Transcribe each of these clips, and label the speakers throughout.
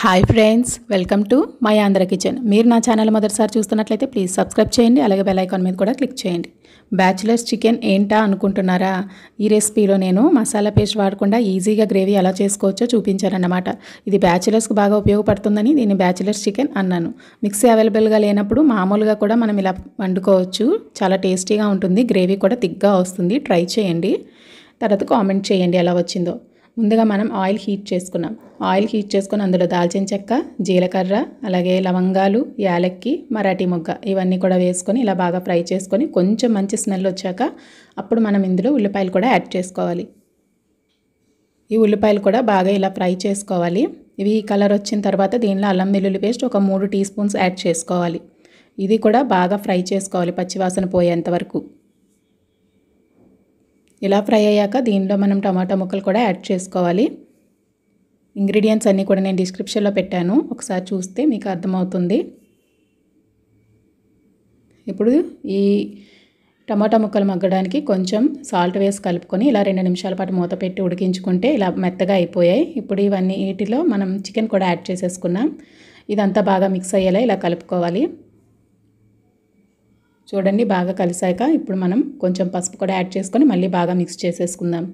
Speaker 1: hi friends welcome to my Andhra kitchen మీరు నా channel మొదటిసారి చూస్తున్నట్లయితే ప్లీజ్ సబ్స్క్రైబ్ చేయండి అలాగే బెల్ ఐకాన్ మీద కూడా క్లిక్ చేయండి బ్యాచిలర్స్ చికెన్ ఏంటా అనుకుంటున్నారా ఈ రెసిపీలో నేను మసాలా పేస్ట్ వాడకుండా ఈజీగా గ్రేవీ ఎలా చేసుకోవచ్చో చూపించానన్నమాట ఇది బ్యాచిలర్స్కి బాగా ఉపయోగపడుతుందని దీన్ని బ్యాచిలర్స్ చికెన్ అన్నాను మిక్సీ అవైలబుల్గా లేనప్పుడు మామూలుగా కూడా మనం ఇలా వండుకోవచ్చు చాలా టేస్టీగా ఉంటుంది గ్రేవీ కూడా తిగ్గా వస్తుంది ట్రై చేయండి తర్వాత కామెంట్ చేయండి ఎలా వచ్చిందో ముందుగా మనం ఆయిల్ హీట్ చేసుకున్నాం ఆయిల్ హీట్ చేసుకుని అందులో దాల్చిన చెక్క జీలకర్ర అలాగే లవంగాలు యాలక్కి మరాఠీ మొగ్గ ఇవన్నీ కూడా వేసుకొని ఇలా బాగా ఫ్రై చేసుకొని కొంచెం మంచి స్మెల్ వచ్చాక అప్పుడు మనం ఇందులో ఉల్లిపాయలు కూడా యాడ్ చేసుకోవాలి ఈ ఉల్లిపాయలు కూడా బాగా ఇలా ఫ్రై చేసుకోవాలి ఇవి కలర్ వచ్చిన తర్వాత దీనిలో అల్లం వెల్లుల్లి పేస్ట్ ఒక మూడు టీ స్పూన్స్ యాడ్ చేసుకోవాలి ఇది కూడా బాగా ఫ్రై చేసుకోవాలి పచ్చివాసన పోయేంత వరకు ఇలా ఫ్రై అయ్యాక దీనిలో మనం టమాటా ముక్కలు కూడా యాడ్ చేసుకోవాలి ఇంగ్రీడియంట్స్ అన్నీ కూడా నేను డిస్క్రిప్షన్లో పెట్టాను ఒకసారి చూస్తే మీకు అర్థమవుతుంది ఇప్పుడు ఈ టమాటా ముక్కలు మగ్గడానికి కొంచెం సాల్ట్ వేసి కలుపుకొని ఇలా రెండు నిమిషాల పాటు మూత పెట్టి ఉడికించుకుంటే ఇలా మెత్తగా అయిపోయాయి ఇప్పుడు ఇవన్నీ వీటిలో మనం చికెన్ కూడా యాడ్ చేసేసుకున్నాం ఇదంతా బాగా మిక్స్ అయ్యేలా ఇలా కలుపుకోవాలి చూడండి బాగా కలిసాక ఇప్పుడు మనం కొంచెం పసుపు కూడా యాడ్ చేసుకొని మళ్ళీ బాగా మిక్స్ చేసేసుకుందాం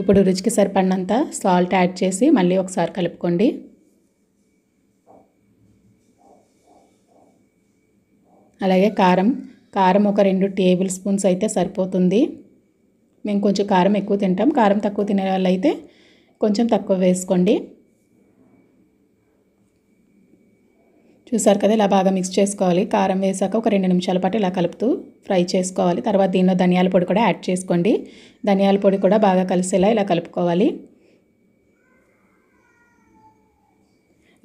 Speaker 1: ఇప్పుడు రుచికి సరిపడినంత సాల్ట్ యాడ్ చేసి మళ్ళీ ఒకసారి కలుపుకోండి అలాగే కారం కారం ఒక రెండు టేబుల్ స్పూన్స్ అయితే సరిపోతుంది మేము కొంచెం కారం ఎక్కువ తింటాం కారం తక్కువ తినే వాళ్ళు అయితే కొంచెం తక్కువ వేసుకోండి చూసారు కదా ఇలా బాగా మిక్స్ చేసుకోవాలి కారం వేసాక ఒక రెండు నిమిషాల పాటు ఇలా కలుపుతూ ఫ్రై చేసుకోవాలి తర్వాత దీనిలో ధనియాల పొడి కూడా యాడ్ చేసుకోండి ధనియాల పొడి కూడా బాగా కలిసేలా ఇలా కలుపుకోవాలి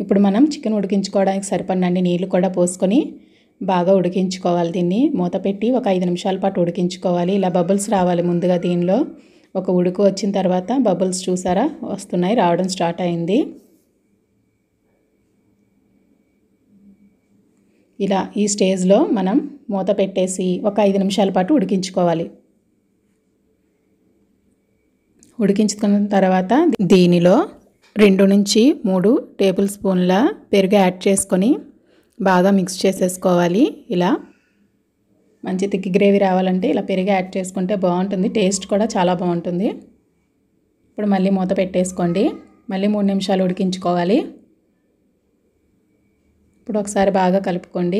Speaker 1: ఇప్పుడు మనం చికెన్ ఉడికించుకోవడానికి సరిపడినండి నీళ్ళు కూడా పోసుకొని బాగా ఉడికించుకోవాలి దీన్ని మూత పెట్టి ఒక ఐదు నిమిషాల పాటు ఉడికించుకోవాలి ఇలా బబుల్స్ రావాలి ముందుగా దీనిలో ఒక ఉడుకు వచ్చిన తర్వాత బబుల్స్ చూసారా వస్తున్నాయి రావడం స్టార్ట్ అయింది ఇలా ఈ స్టేజ్లో మనం మూత పెట్టేసి ఒక ఐదు నిమిషాల పాటు ఉడికించుకోవాలి ఉడికించుకున్న తర్వాత దీనిలో రెండు నుంచి మూడు టేబుల్ స్పూన్ల పెరుగు యాడ్ చేసుకొని బాగా మిక్స్ చేసేసుకోవాలి ఇలా మంచి తిక్కి గ్రేవీ రావాలంటే ఇలా పెరుగు యాడ్ చేసుకుంటే బాగుంటుంది టేస్ట్ కూడా చాలా బాగుంటుంది ఇప్పుడు మళ్ళీ మూత పెట్టేసుకోండి మళ్ళీ మూడు నిమిషాలు ఉడికించుకోవాలి ఇప్పుడు ఒకసారి బాగా కలుపుకోండి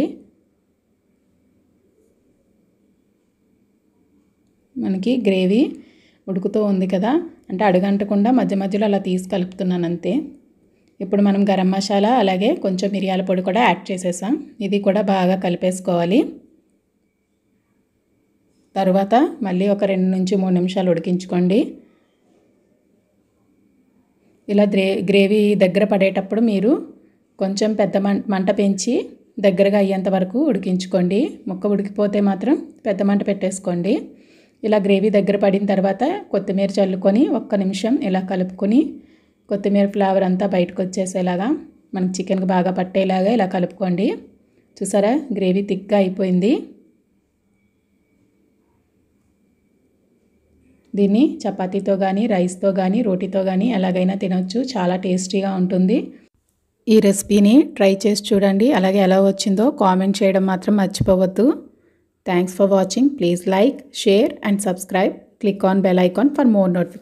Speaker 1: మనకి గ్రేవీ ఉడుకుతూ ఉంది కదా అంటే అడుగంటకుండా మధ్య మధ్యలో అలా తీసి కలుపుతున్నాను అంతే ఇప్పుడు మనం గరం మసాలా అలాగే కొంచెం మిరియాల పొడి కూడా యాడ్ చేసేసాం ఇది కూడా బాగా కలిపేసుకోవాలి తర్వాత మళ్ళీ ఒక రెండు నుంచి మూడు నిమిషాలు ఉడికించుకోండి ఇలా గ్రేవీ దగ్గర పడేటప్పుడు మీరు కొంచెం పెద్ద మంట పెంచి దగ్గరగా అయ్యేంత వరకు ఉడికించుకోండి ముక్క ఉడికిపోతే మాత్రం పెద్ద మంట పెట్టేసుకోండి ఇలా గ్రేవీ దగ్గర పడిన తర్వాత కొత్తిమీర చల్లుకొని ఒక్క నిమిషం ఇలా కలుపుకొని కొత్తిమీర ఫ్లేవర్ అంతా బయటకు వచ్చేసేలాగా మనం చికెన్కి బాగా పట్టేలాగా ఇలా కలుపుకోండి చూసారా గ్రేవీ థిక్గా అయిపోయింది దీన్ని చపాతీతో కానీ రైస్తో కానీ రోటీతో కానీ ఎలాగైనా తినొచ్చు చాలా టేస్టీగా ఉంటుంది ఈ రెసిపీని ట్రై చేసి చూడండి అలాగే ఎలా వచ్చిందో కామెంట్ చేయడం మాత్రం మర్చిపోవద్దు thanks for watching please like share and subscribe click on bell icon for more notification